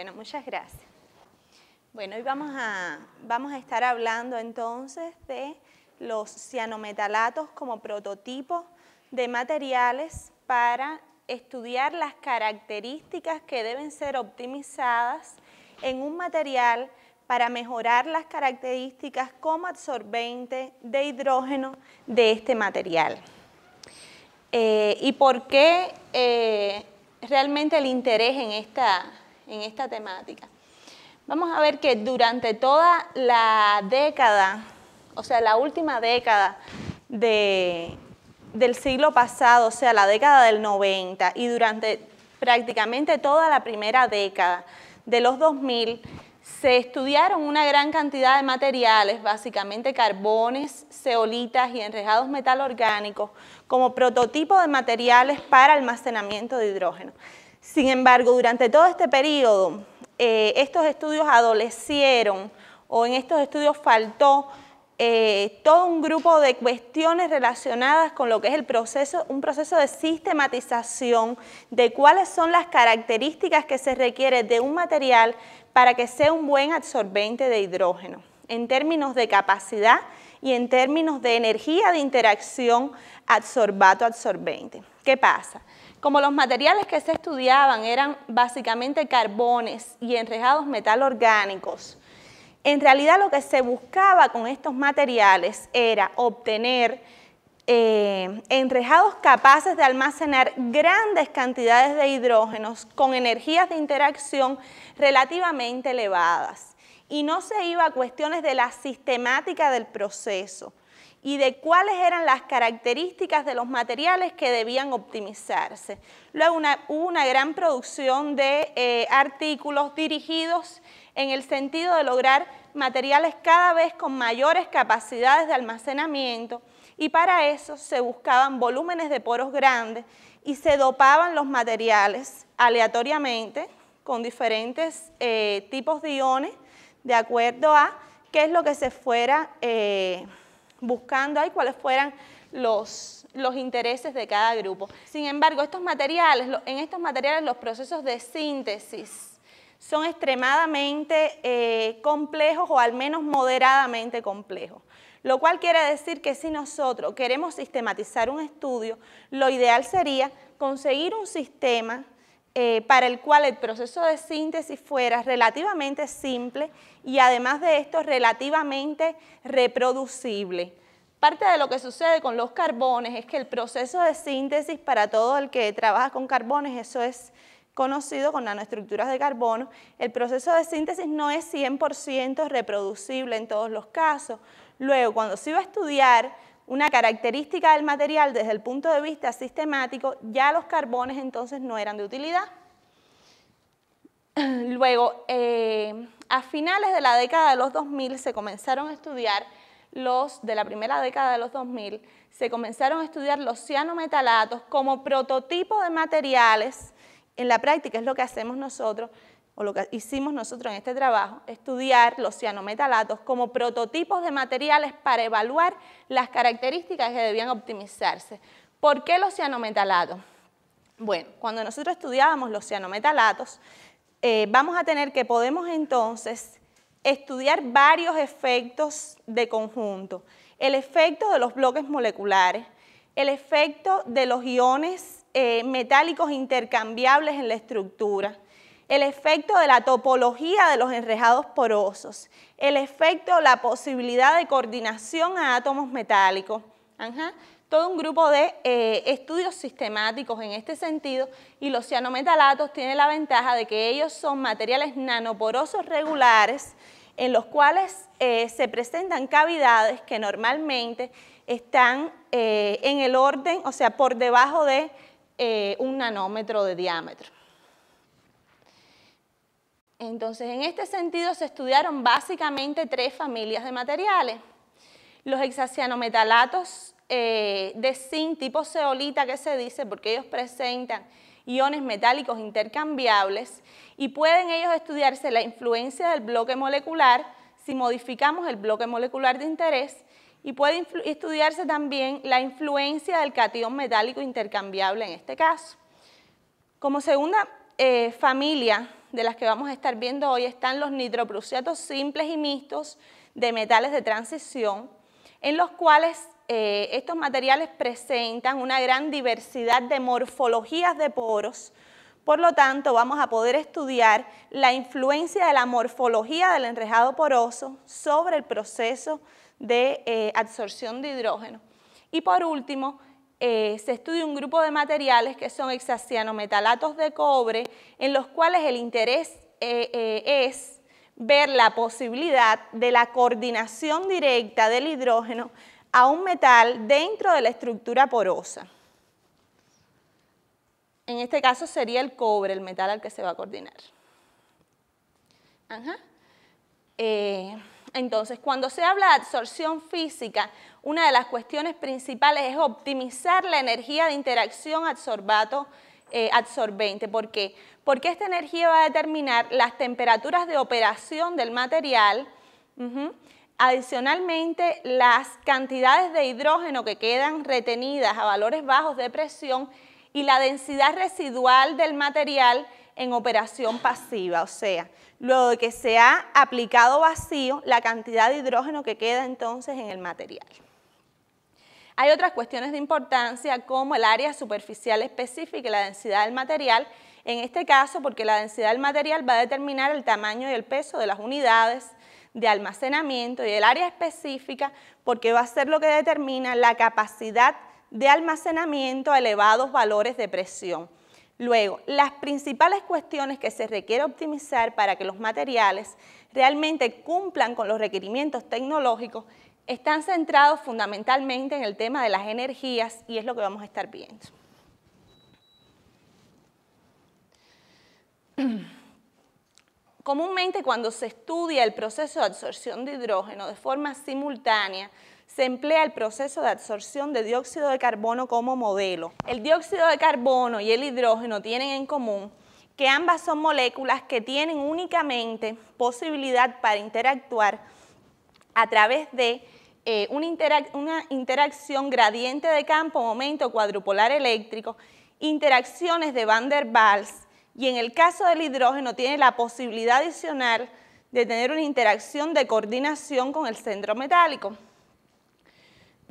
Bueno, muchas gracias. Bueno, hoy vamos a, vamos a estar hablando entonces de los cianometalatos como prototipos de materiales para estudiar las características que deben ser optimizadas en un material para mejorar las características como absorbente de hidrógeno de este material. Eh, ¿Y por qué eh, realmente el interés en esta, en esta temática. Vamos a ver que durante toda la década, o sea, la última década del siglo pasado, o sea, la década del 90, y durante prácticamente toda la primera década de los 2000, se estudiaron una gran cantidad de materiales, básicamente carbones, ceolitas y enrejados metalorgánicos, como prototipo de materiales para almacenamiento de hidrógeno. Sin embargo, durante todo este periodo, eh, estos estudios adolecieron o en estos estudios faltó eh, todo un grupo de cuestiones relacionadas con lo que es el proceso, un proceso de sistematización de cuáles son las características que se requiere de un material para que sea un buen absorbente de hidrógeno en términos de capacidad y en términos de energía de interacción absorbato-absorbente. ¿Qué pasa? Como los materiales que se estudiaban eran básicamente carbones y enrejados metalorgánicos, en realidad lo que se buscaba con estos materiales era obtener eh, enrejados capaces de almacenar grandes cantidades de hidrógenos con energías de interacción relativamente elevadas. Y no se iba a cuestiones de la sistemática del proceso, y de cuáles eran las características de los materiales que debían optimizarse. Luego una, hubo una gran producción de eh, artículos dirigidos en el sentido de lograr materiales cada vez con mayores capacidades de almacenamiento y para eso se buscaban volúmenes de poros grandes y se dopaban los materiales aleatoriamente con diferentes eh, tipos de iones de acuerdo a qué es lo que se fuera... Eh, buscando ahí cuáles fueran los, intereses de cada grupo. Sin embargo, estos materiales, en estos materiales los procesos de síntesis son extremadamente eh, complejos o al menos moderadamente complejos. Lo cual quiere decir que si nosotros queremos sistematizar un estudio, lo ideal sería conseguir un sistema eh, para el cual el proceso de síntesis fuera relativamente simple y además de esto relativamente reproducible. Parte de lo que sucede con los carbones es que el proceso de síntesis para todo el que trabaja con carbones, eso es conocido con nanoestructuras de carbono, el proceso de síntesis no es 100% reproducible en todos los casos. Luego, cuando se iba a estudiar una característica del material desde el punto de vista sistemático, ya los carbones entonces no eran de utilidad. Luego, eh, a finales de la década de los 2000 se comenzaron a estudiar los, de la primera década de los 2000, se comenzaron a estudiar los cianometalatos como prototipo de materiales, en la práctica es lo que hacemos nosotros, o lo que hicimos nosotros en este trabajo, estudiar los cianometalatos como prototipos de materiales para evaluar las características que debían optimizarse. ¿Por qué los cianometalatos? Bueno, cuando nosotros estudiábamos los cianometalatos, eh, vamos a tener que podemos entonces estudiar varios efectos de conjunto. El efecto de los bloques moleculares, el efecto de los iones eh, metálicos intercambiables en la estructura, el efecto de la topología de los enrejados porosos, el efecto, la posibilidad de coordinación a átomos metálicos. Todo un grupo de eh, estudios sistemáticos en este sentido y los cianometalatos tienen la ventaja de que ellos son materiales nanoporosos regulares en los cuales eh, se presentan cavidades que normalmente están eh, en el orden, o sea, por debajo de un nanómetro de diámetro. Entonces, en este sentido se estudiaron básicamente tres familias de materiales. Los hexacianometalatos eh, de zinc tipo zeolita que se dice porque ellos presentan iones metálicos intercambiables y pueden ellos estudiarse la influencia del bloque molecular si modificamos el bloque molecular de interés y puede estudiarse también la influencia del catión metálico intercambiable en este caso. Como segunda eh, familia de las que vamos a estar viendo hoy están los nitroprusiatos simples y mixtos de metales de transición, en los cuales eh, estos materiales presentan una gran diversidad de morfologías de poros, por lo tanto, vamos a poder estudiar la influencia de la morfología del enrejado poroso sobre el proceso de eh, absorción de hidrógeno. Y por último, eh, se estudia un grupo de materiales que son hexacianometalatos de cobre, en los cuales el interés eh, eh, es ver la posibilidad de la coordinación directa del hidrógeno a un metal dentro de la estructura porosa. En este caso sería el cobre, el metal al que se va a coordinar. entonces, cuando se habla de absorción física, una de las cuestiones principales es optimizar la energía de interacción absorbato eh, absorbente. ¿Por qué? Porque esta energía va a determinar las temperaturas de operación del material, adicionalmente las cantidades de hidrógeno que quedan retenidas a valores bajos de presión y la densidad residual del material en operación pasiva, o sea, luego de que se ha aplicado vacío, la cantidad de hidrógeno que queda entonces en el material. Hay otras cuestiones de importancia como el área superficial específica y la densidad del material, en este caso porque la densidad del material va a determinar el tamaño y el peso de las unidades de almacenamiento y el área específica porque va a ser lo que determina la capacidad de almacenamiento a elevados valores de presión. Luego, las principales cuestiones que se requiere optimizar para que los materiales realmente cumplan con los requerimientos tecnológicos están centrados fundamentalmente en el tema de las energías y es lo que vamos a estar viendo. Comúnmente cuando se estudia el proceso de absorción de hidrógeno de forma simultánea se emplea el proceso de absorción de dióxido de carbono como modelo. El dióxido de carbono y el hidrógeno tienen en común que ambas son moléculas que tienen únicamente posibilidad para interactuar a través de eh, una, una interacción gradiente de campo, momento cuadrupolar eléctrico, interacciones de Van der Waals y en el caso del hidrógeno tiene la posibilidad adicional de tener una interacción de coordinación con el centro metálico.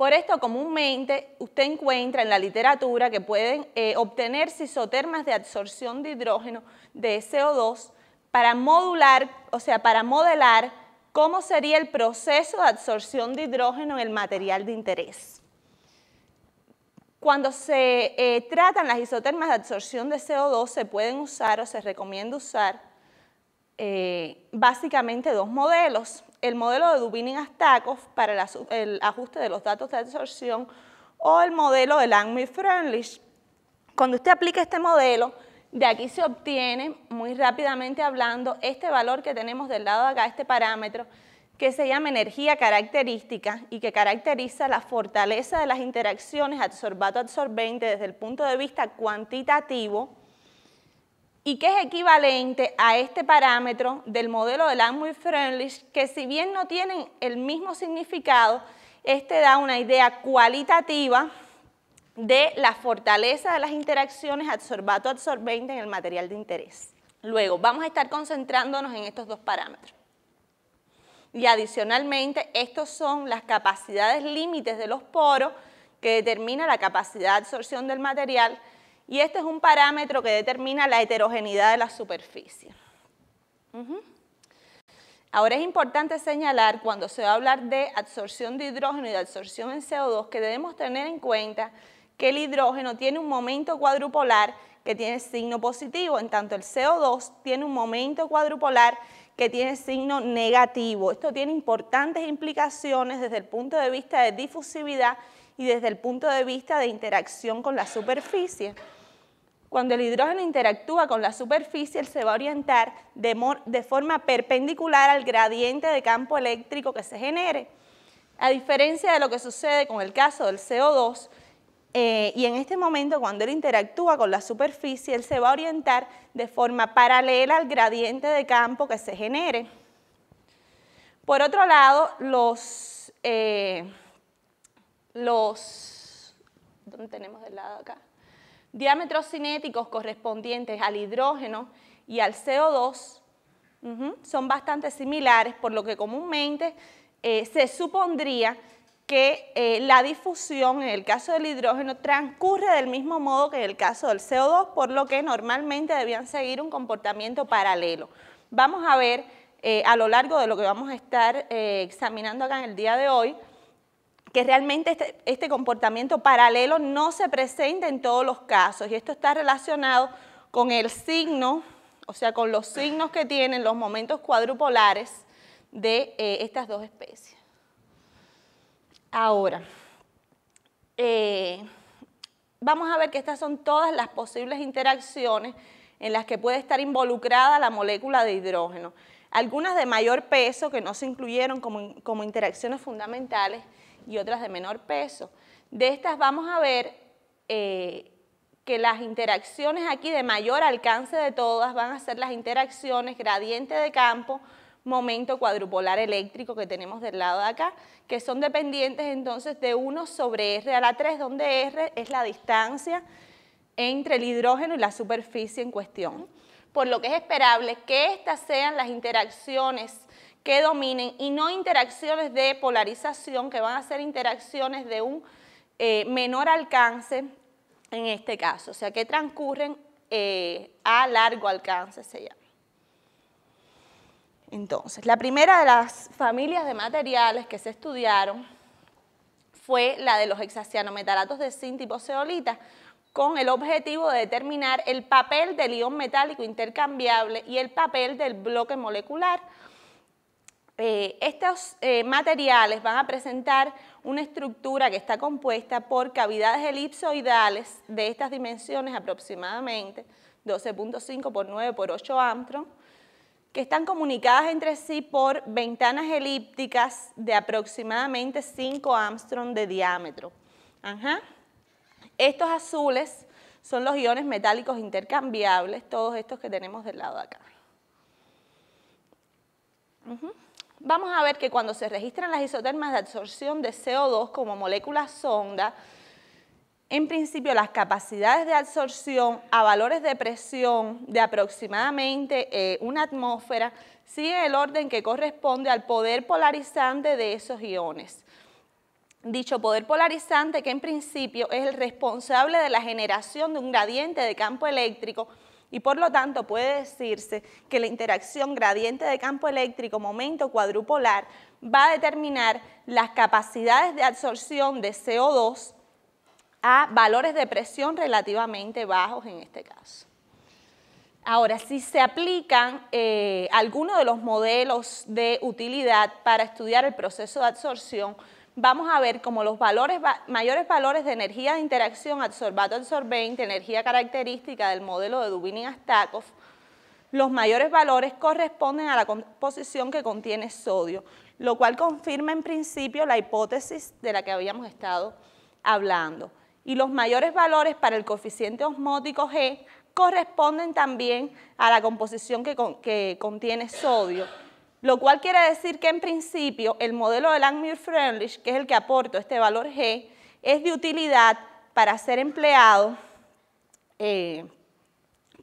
Por esto comúnmente usted encuentra en la literatura que pueden eh, obtener obtenerse isotermas de absorción de hidrógeno de CO2 para modular, o sea, para modelar cómo sería el proceso de absorción de hidrógeno en el material de interés. Cuando se eh, tratan las isotermas de absorción de CO2 se pueden usar o se recomienda usar eh, básicamente dos modelos el modelo de Dubinin-Astakov para el, ajuste de los datos de absorción o el modelo de Langmuir-Freundlich. Cuando usted aplica este modelo, de aquí se obtiene, muy rápidamente hablando, este valor que tenemos del lado acá, este parámetro, que se llama energía característica y que caracteriza la fortaleza de las interacciones absorbato-absorbente desde el punto de vista cuantitativo, y que es equivalente a este parámetro del modelo de langmuir freundlich que si bien no tienen el mismo significado, este da una idea cualitativa de la fortaleza de las interacciones absorbato-absorbente en el material de interés. Luego, vamos a estar concentrándonos en estos dos parámetros. Y adicionalmente, estos son las capacidades límites de los poros que determina la capacidad de absorción del material, y este es un parámetro que determina la heterogeneidad de la superficie. Ahora es importante señalar cuando se va a hablar de absorción de hidrógeno y de absorción en CO2 que debemos tener en cuenta que el hidrógeno tiene un momento cuadrupolar que tiene signo positivo, en tanto el CO2 tiene un momento cuadrupolar que tiene signo negativo. Esto tiene importantes implicaciones desde el punto de vista de difusividad y desde el punto de vista de interacción con la superficie. Cuando el hidrógeno interactúa con la superficie, él se va a orientar de, forma perpendicular al gradiente de campo eléctrico que se genere. A diferencia de lo que sucede con el caso del CO2, eh, y en este momento, cuando él interactúa con la superficie, él se va a orientar de forma paralela al gradiente de campo que se genere. Por otro lado, los... Eh, los ¿Dónde tenemos del lado acá? diámetros cinéticos correspondientes al hidrógeno y al CO2 son bastante similares, por lo que comúnmente eh, se supondría que eh, la difusión en el caso del hidrógeno transcurre del mismo modo que en el caso del CO2, por lo que normalmente debían seguir un comportamiento paralelo. Vamos a ver eh, a lo largo de lo que vamos a estar examinando acá en el día de hoy, que realmente este, este, comportamiento paralelo no se presenta en todos los casos y esto está relacionado con el signo, o sea, con los signos que tienen los momentos cuadrupolares de eh, estas dos especies. Ahora, eh, vamos a ver que estas son todas las posibles interacciones en las que puede estar involucrada la molécula de hidrógeno. Algunas de mayor peso que no se incluyeron como, como interacciones fundamentales y otras de menor peso. De estas vamos a ver eh, que las interacciones aquí de mayor alcance de todas van a ser las interacciones gradiente de campo, momento cuadrupolar eléctrico que tenemos del lado de acá, que son dependientes entonces de 1 sobre R a la 3, donde R es la distancia entre el hidrógeno y la superficie en cuestión. Por lo que es esperable que estas sean las interacciones que dominen y no interacciones de polarización que van a ser interacciones de un eh, menor alcance en este caso, o sea que transcurren eh, a largo alcance se llama. Entonces, la primera de las familias de materiales que se estudiaron fue la de los hexacianometalatos de zinc tipo zeolita, con el objetivo de determinar el papel del ion metálico intercambiable y el papel del bloque molecular eh, estos eh, materiales van a presentar una estructura que está compuesta por cavidades elipsoidales de estas dimensiones aproximadamente, 12.5 por 9 por 8 amtron, que están comunicadas entre sí por ventanas elípticas de aproximadamente 5 amtron de diámetro. Estos azules son los iones metálicos intercambiables, todos estos que tenemos del lado acá vamos a ver que cuando se registran las isotermas de absorción de CO2 como moléculas sonda, en principio las capacidades de absorción a valores de presión de aproximadamente eh, una atmósfera siguen el orden que corresponde al poder polarizante de esos iones. Dicho poder polarizante que en principio es el responsable de la generación de un gradiente de campo eléctrico y por lo tanto puede decirse que la interacción gradiente de campo eléctrico momento cuadrupolar va a determinar las capacidades de absorción de CO2 a valores de presión relativamente bajos en este caso. Ahora, si se aplican eh, algunos de los modelos de utilidad para estudiar el proceso de absorción, vamos a ver como los mayores valores de energía de interacción absorbato-absorbente, energía característica del modelo de Dubinin-Astakov, los mayores valores corresponden a la composición que contiene sodio, lo cual confirma en principio la hipótesis de la que habíamos estado hablando. Y los mayores valores para el coeficiente osmótico G corresponden también a la composición que contiene sodio, lo cual quiere decir que en principio el modelo de langmuir freundlich que es el que aporto este valor G, es de utilidad para ser empleado eh,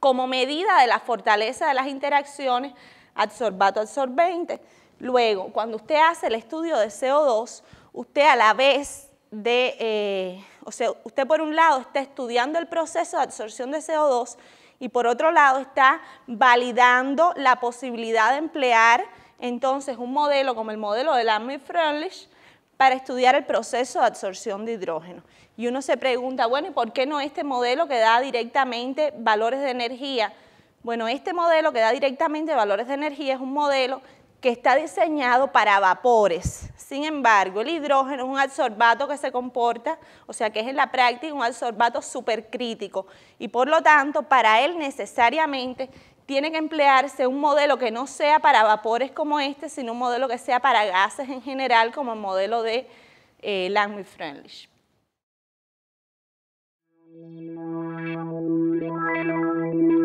como medida de la fortaleza de las interacciones adsorbato absorbente Luego, cuando usted hace el estudio de CO2, usted a la vez de, eh, o sea, usted por un lado está estudiando el proceso de absorción de CO2 y por otro lado está validando la posibilidad de emplear entonces un modelo como el modelo de lamy fröhlich para estudiar el proceso de absorción de hidrógeno. Y uno se pregunta, bueno, ¿y por qué no este modelo que da directamente valores de energía? Bueno, este modelo que da directamente valores de energía es un modelo que está diseñado para vapores. Sin embargo, el hidrógeno es un absorbato que se comporta, o sea que es en la práctica un absorbato supercrítico y por lo tanto para él necesariamente tiene que emplearse un modelo que no sea para vapores como este, sino un modelo que sea para gases en general, como el modelo de eh, Langmuir